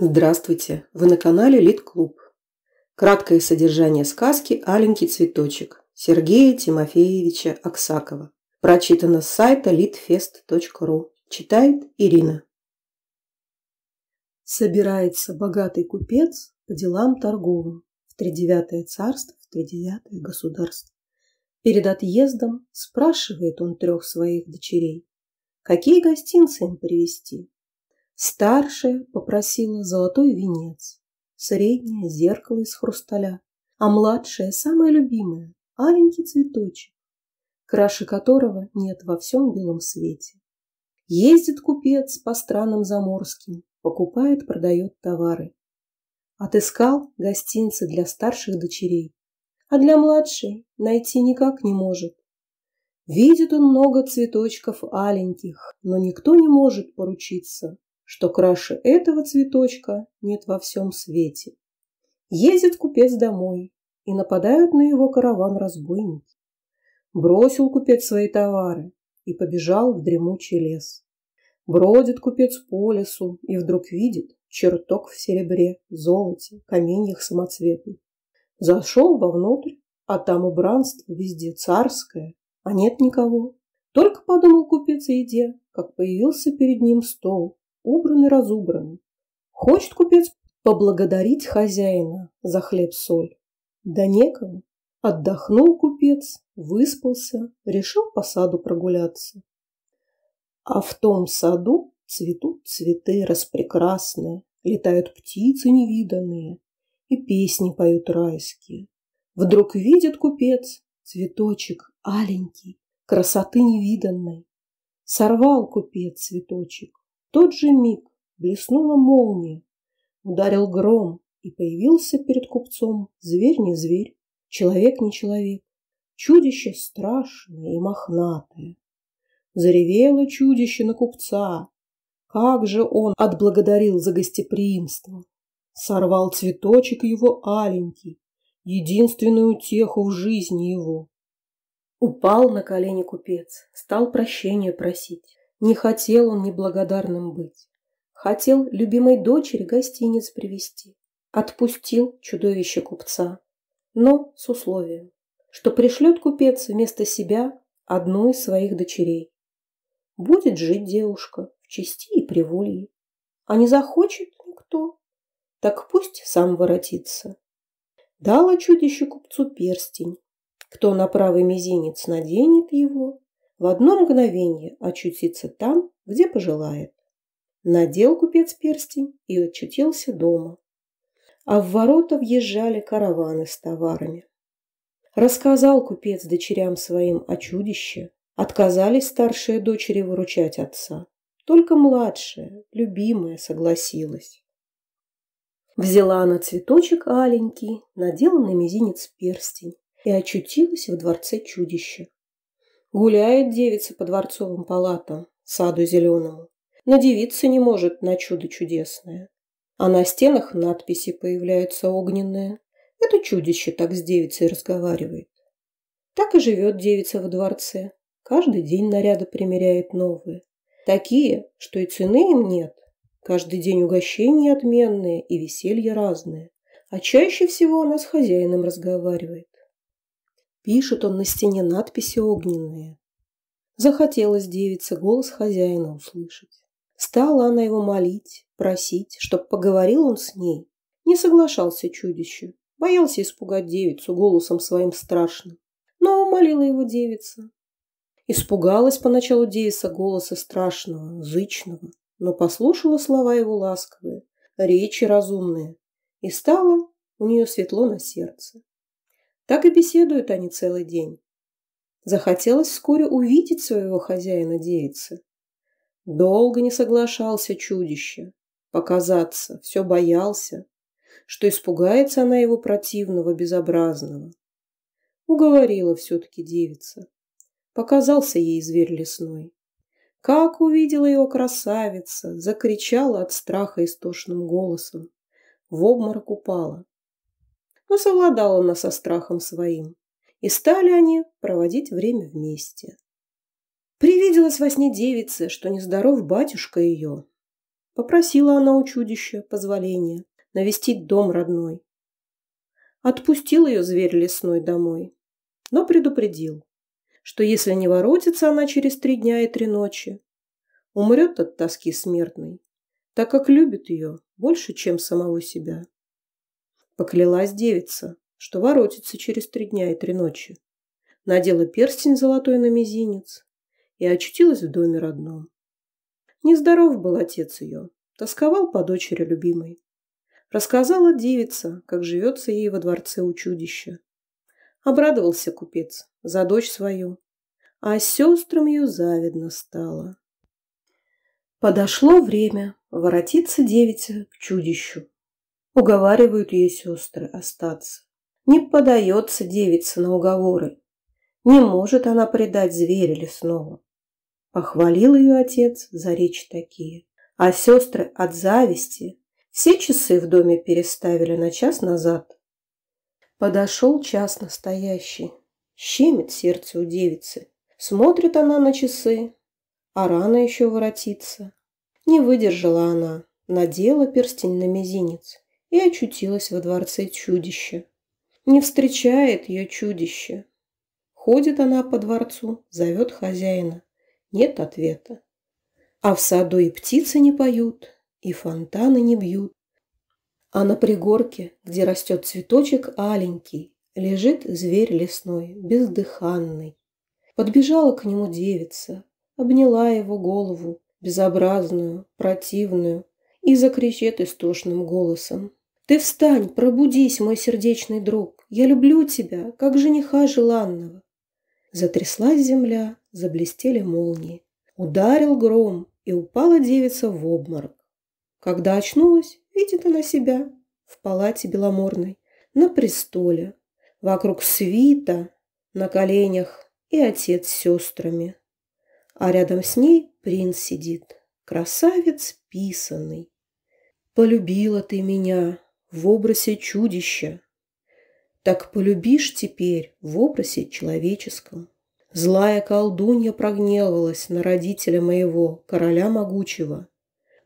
Здравствуйте! Вы на канале Лид Клуб. Краткое содержание сказки «Аленький цветочек» Сергея Тимофеевича Аксакова. Прочитано с сайта litfest.ru. Читает Ирина. Собирается богатый купец по делам торговым в тридевятое царство, в тридевятое государство. Перед отъездом спрашивает он трех своих дочерей, какие гостинцы им привезти, Старшая попросила золотой венец, среднее зеркало из хрусталя, а младшая, самая любимая, аленький цветочек, краше которого нет во всем белом свете. Ездит купец по странам заморским, покупает, продает товары. Отыскал гостинцы для старших дочерей, а для младшей найти никак не может. Видит он много цветочков аленьких, но никто не может поручиться, что краше этого цветочка нет во всем свете. Ездит купец домой, и нападают на его караван разбойники. Бросил купец свои товары и побежал в дремучий лес. Бродит купец по лесу и вдруг видит чертог в серебре, золоте, каменьях самоцветных. Зашел вовнутрь, а там убранство везде царское, а нет никого. Только подумал купец о еде, как появился перед ним стол, Убраны, разубраны. Хочет купец поблагодарить хозяина за хлеб-соль. Да некому. Отдохнул купец, выспался, решил по саду прогуляться. А в том саду цветут цветы распрекрасные, летают птицы невиданные и песни поют райские. Вдруг видит купец цветочек аленький, красоты невиданной. Сорвал купец цветочек, тот же миг блеснула молния, ударил гром, и появился перед купцом зверь не зверь, человек не человек, чудище страшное и мохнатое. Заревело чудище на купца. Как же он отблагодарил за гостеприимство! Сорвал цветочек его аленький, единственную утеху в жизни его. Упал на колени купец, стал прощения просить. Не хотел он неблагодарным быть. Хотел любимой дочери гостиниц привезти. Отпустил чудовище купца. Но с условием, что пришлет купец вместо себя одну из своих дочерей. Будет жить девушка в чести и приволье. А не захочет никто, так пусть сам воротится. Дала чудище купцу перстень. Кто на правый мизинец наденет его, в одно мгновение очутиться там, где пожелает. Надел купец перстень и очутился дома. А в ворота въезжали караваны с товарами. Рассказал купец дочерям своим о чудище. Отказались старшие дочери выручать отца. Только младшая, любимая, согласилась. Взяла она цветочек аленький, надела на мизинец перстень и очутилась в дворце чудища. Гуляет девица по дворцовым палатам, саду зеленому. но девица не может на чудо чудесное. А на стенах надписи появляются огненные. Это чудище так с девицей разговаривает. Так и живет девица во дворце. Каждый день наряды примеряет новые. Такие, что и цены им нет. Каждый день угощения отменные и веселья разные. А чаще всего она с хозяином разговаривает. Пишет он на стене надписи огненные. Захотелось девице голос хозяина услышать. Стала она его молить, просить, чтоб поговорил он с ней. Не соглашался чудище, боялся испугать девицу голосом своим страшным. Но молила его девица. Испугалась поначалу девица голоса страшного, зычного, но послушала слова его ласковые, речи разумные, и стало у нее светло на сердце. Так и беседуют они целый день. Захотелось вскоре увидеть своего хозяина девицы. Долго не соглашался чудище. Показаться, все боялся, что испугается она его противного, безобразного. Уговорила все-таки девица. Показался ей зверь лесной. Как увидела его красавица, закричала от страха истошным голосом. В обморок упала но совладала она со страхом своим. И стали они проводить время вместе. Привиделась во сне девице, что нездоров батюшка ее. Попросила она у чудища позволения навестить дом родной. Отпустил ее зверь лесной домой, но предупредил, что если не воротится она через три дня и три ночи, умрет от тоски смертной, так как любит ее больше, чем самого себя. Поклялась девица, что воротится через три дня и три ночи. Надела перстень золотой на мизинец и очутилась в доме родном. Нездоров был отец ее, тосковал по дочери любимой. Рассказала девица, как живется ей во дворце у чудища. Обрадовался купец за дочь свою, а сестрам ее завидно стало. Подошло время воротиться девице к чудищу уговаривают ее сестры остаться. Не подается девица на уговоры. Не может она предать зверя лесного. Похвалил ее отец за речи такие. А сестры от зависти все часы в доме переставили на час назад. Подошел час настоящий. Щемит сердце у девицы. Смотрит она на часы, а рано еще воротиться. Не выдержала она, надела перстень на мизинец и очутилась во дворце чудище. Не встречает ее чудище. Ходит она по дворцу, зовет хозяина. Нет ответа. А в саду и птицы не поют, и фонтаны не бьют. А на пригорке, где растет цветочек аленький, лежит зверь лесной, бездыханный. Подбежала к нему девица, обняла его голову, безобразную, противную, и закричет истошным голосом. Ты встань, пробудись, мой сердечный друг. Я люблю тебя, как жениха желанного. Затряслась земля, заблестели молнии. Ударил гром, и упала девица в обморок. Когда очнулась, видит она себя в палате беломорной, на престоле, вокруг свита, на коленях и отец с сестрами. А рядом с ней принц сидит, красавец писанный. «Полюбила ты меня!» в образе чудища. Так полюбишь теперь в образе человеческом. Злая колдунья прогневалась на родителя моего, короля могучего.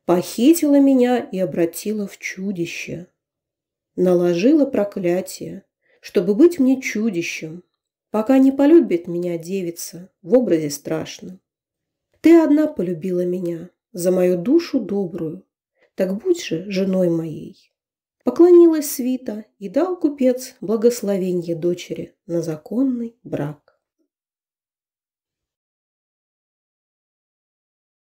Похитила меня и обратила в чудище. Наложила проклятие, чтобы быть мне чудищем, пока не полюбит меня девица в образе страшном. Ты одна полюбила меня за мою душу добрую, так будь же женой моей. Поклонилась свита и дал купец благословение дочери на законный брак.